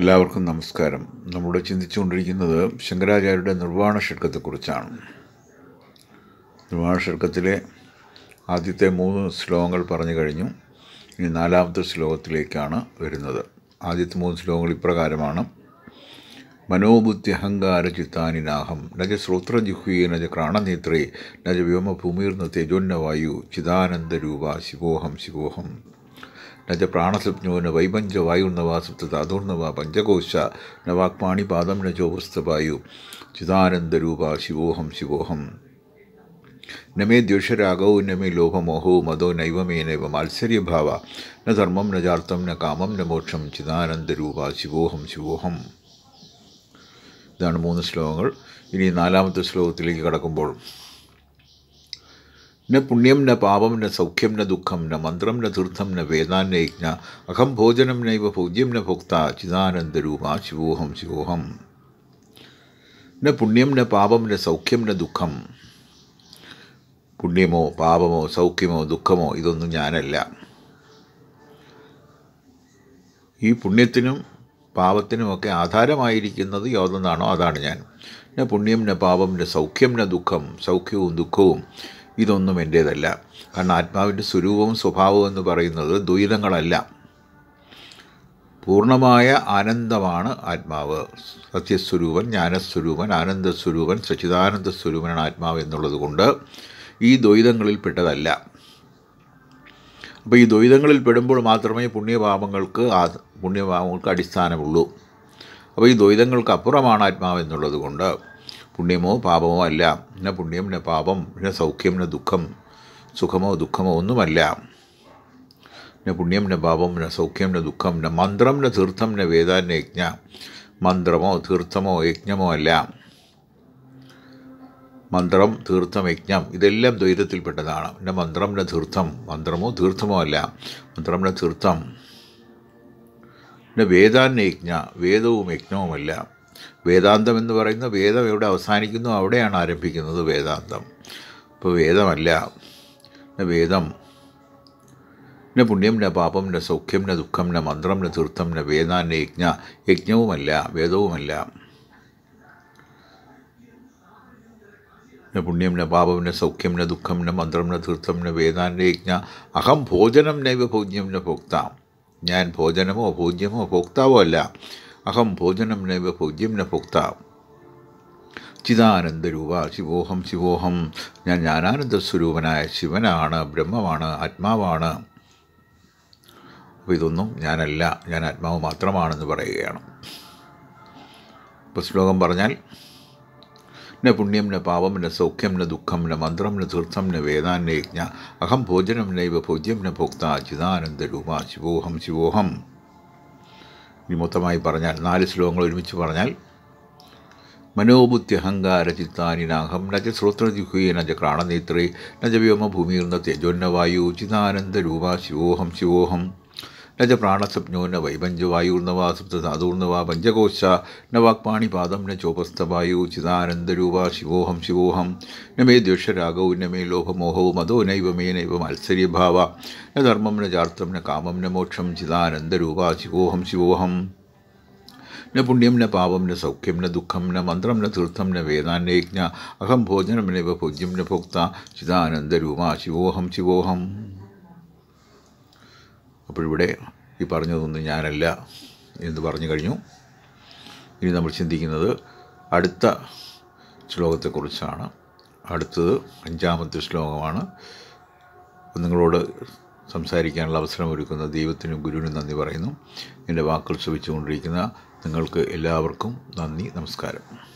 എല്ലാവർക്കും നമസ്കാരം നമ്മുടെ ചിന്തിച്ചുകൊണ്ടിരിക്കുന്നത് ശങ്കരാചാര്യരുടെ നിർവ്വാണ ഷഡ്കത്തെക്കുറിച്ചാണ് നിർവ്വാണ ഷഡ്കത്തിലെ ആദ്യത്തെ മൂന്ന് ശ്ലോകങ്ങൾ പറഞ്ഞു കഴിഞ്ഞു ഇനി നാലാമത്തെ ശ്ലോകത്തിലേക്കാണ് വരുന്നത് ആദ്യത്തെ മൂന്ന് ശ്ലോകങ്ങൾ ഇപ്രകാരമാണ് മനോബുദ്ധി അഹങ്കാര ചിത്താനി നാഹം നജ ശ്രോത്രജിഹ്വി നജ ക്രാണനേത്രേ നജ ഭൂമിർന്ന തേജോന്നവായു ചിദാനന്ദരൂപ ശിവോഹം ശിവോഹം നജ പ്രാണസ്വപ്നോ ന വൈപഞ്ച വായുർണവ ധാതുർണവ പഞ്ചകോശ ന വാക്മാണി പാദം ന ചോപുസ്തവായു ചിദാനന്ദരൂപ ശിവോഹം ശിവോഹം നമേ मे നമേ ലോഭമോഹോ मे लोभमोहो मदो नैव मे नैव मात्सर्यभावा ന धर्मं ന जार्तं ന कामं न മോക്ഷം ചിദാനന്ദരൂപ ശിവോഹം ശിവോഹം ഇതാണ് മൂന്ന് ശ്ലോകങ്ങൾ ഇനി നാലാമത്തെ ശ്ലോകത്തിലേക്ക് കടക്കുമ്പോൾ ന പുണ്യം ന പാപം ന സൗഖ്യം ന ദുഃഖം ന മന്ത്രം ന तीर्थम ന वेदान्न यज्ञ अहम भोजनम नैव भोज्यम न भोक्ता चिदानंदरूपा शिवोहम शिवोहम न പുണ്യം ന പാപം ന സൗഖ്യം ന ദുഃഖം പുണ്യമോ പാപമോ സൗഖ്യമോ ദുഃഖമോ ഇതൊന്നും ഞാനല്ല ഈ പുണ്യത്തിനും പാപത്തിനുമൊക്കെ ആധാരമായിരിക്കുന്നത് യോതെന്നാണോ അതാണ് ഞാൻ ന പുണ്യം ന പാപം ന സൗഖ്യം ന ദുഃഖം സൗഖ്യവും ദുഃഖവും ഇതൊന്നും എൻ്റേതല്ല കാരണം ആത്മാവിൻ്റെ സ്വരൂപവും സ്വഭാവവും എന്ന് പറയുന്നത് ദ്വൈതങ്ങളല്ല പൂർണ്ണമായ ആനന്ദമാണ് ആത്മാവ് സത്യസ്വരൂപൻ ജ്ഞാനസ്വരൂപൻ ആനന്ദസ്വരൂപൻ സച്ചിദാനന്ദ സ്വരൂപനാണ് ആത്മാവ് എന്നുള്ളത് കൊണ്ട് ഈ പെട്ടതല്ല അപ്പോൾ ഈ ദ്വൈതങ്ങളിൽ പെടുമ്പോൾ മാത്രമേ പുണ്യഭാവങ്ങൾക്ക് ആ പുണ്യപാപങ്ങൾക്ക് അടിസ്ഥാനമുള്ളൂ അപ്പോൾ ഈ ദ്വൈതങ്ങൾക്ക് അപ്പുറമാണ് ആത്മാവ് എന്നുള്ളത് കൊണ്ട് പുണ്യമോ പാപമോ അല്ല പിന്നെ പുണ്യം പിന്നെ പാപം പിന്നെ സൗഖ്യം പിന്നെ ദുഃഖം സുഖമോ ദുഃഖമോ ഒന്നുമല്ല പിന്നെ പുണ്യം പിന്നെ പാപം പിന്നെ സൗഖ്യം പിന്നെ ദുഃഖം പിന്നെ മന്ത്രം പിന്നെ തീർത്ഥം പിന്നെ വേദാൻ്റെ യജ്ഞ മന്ത്രമോ തീർത്ഥമോ യജ്ഞമോ അല്ല മന്ത്രം തീർത്ഥം യജ്ഞം ഇതെല്ലാം ദ്വൈതത്തിൽപ്പെട്ടതാണ് പിന്നെ മന്ത്രം പിന്നെ തീർത്ഥം മന്ത്രമോ തീർത്ഥമോ അല്ല മന്ത്രം പിന്നെ തീർത്ഥം പിന്നെ യജ്ഞ വേദവും യജ്ഞവുമെല്ലാം വേദാന്തം എന്ന് പറയുന്ന വേദം എവിടെ അവസാനിക്കുന്നു അവിടെയാണ് ആരംഭിക്കുന്നത് വേദാന്തം ഇപ്പോൾ വേദമല്ല വേദം ന പുണ്യം ന പാപം ന സൗഖ്യം ന ദുഃഖം ന മന്ത്രം ന തീർത്ഥം ന വേദാ ന യജ്ഞ യജ്ഞവുമല്ല വേദവുമല്ല ന പുണ്യം ന പാപം ന സൗഖ്യം ന ദുഃഖം ന മന്ത്രം ന തീർത്ഥം ന വേദാ ന യജ്ഞ അഹം ഭോജനം നൈവ ഭോജ്യം ന ഭോക്താം ഞാൻ ഭോജനമോ ഭോജ്യമോ ഭോക്താവോ അല്ല അഹം ഭോജനം നൈവ ഭോജ്യം ന ഭോക്ത ചിദാനന്ദരൂപ ശിവോഹം ശിവോഹം ഞാൻ ജ്ഞാനാനന്ദ സ്വരൂപനായ ശിവനാണ് ബ്രഹ്മമാണ് ആത്മാവാണ് അപ്പോൾ ഇതൊന്നും ഞാനല്ല ഞാൻ ആത്മാവ് മാത്രമാണെന്ന് പറയുകയാണ് ഇപ്പോൾ ശ്ലോകം പറഞ്ഞാൽ ന പുണ്യം ന പാപം ന സൗഖ്യം ന ദുഃഖം ന മന്ത്രം ന തീർത്ഥം ന വേദാൻ ന യജ്ഞ അഹം ഭോജനം നൈവ ഭോജ്യം ന ഭോക്ത ചിദാനന്ദരൂപ ശിവോഹം ശിവോഹം വിമുക്തമായി പറഞ്ഞാൽ നാല് ശ്ലോകങ്ങൾ ഒരുമിച്ച് പറഞ്ഞാൽ മനോബുദ്ധ്യഹങ്കാര ചിത്താനിനാഹം നജ ശ്രോത്രജിഹ്വേ നജ പ്രാണനേത്രേ നജ വ്യോമഭൂമിയിൽ നിന്ന് തേജോന്നവായു രൂപ ശിവോഹം ശിവോഹം न च प्राणसप्नो न वैभञ्जवायुर्नवा सुप्तसाधूर्नवा पञ्चकोश न वाक्पाणिपादं न चोपस्थवायु चिदानन्दरूपा शिवोऽहं शिवोऽहं न मे द्वेषरागौ न मे लोभमोहौ मदो नैव मे नैव मात्सर्यभाव न धर्मं न जार्तं न कामं न मोक्षं चिदानन्दरूपा शिवोऽहं शिवोऽहम् न पुण्यं न पापं न सौख्यं न दुःखं न मन्त्रं न तीर्थं न वेदान्यज्ञ अहं भोजनं नैव पूज्यं न भोक्ता चिदानन्दरूपा शिवोऽहं शिवोऽहम् അപ്പോൾ ഇവിടെ ഈ പറഞ്ഞതൊന്നും ഞാനല്ല എന്ന് പറഞ്ഞു കഴിഞ്ഞു ഇനി നമ്മൾ ചിന്തിക്കുന്നത് അടുത്ത ശ്ലോകത്തെക്കുറിച്ചാണ് അടുത്തത് അഞ്ചാമത്തെ ശ്ലോകമാണ് നിങ്ങളോട് സംസാരിക്കാനുള്ള ഒരുക്കുന്ന ദൈവത്തിനും ഗുരുവിനും നന്ദി പറയുന്നു എൻ്റെ വാക്കുകൾ ശ്രമിച്ചുകൊണ്ടിരിക്കുന്ന നിങ്ങൾക്ക് എല്ലാവർക്കും നന്ദി നമസ്കാരം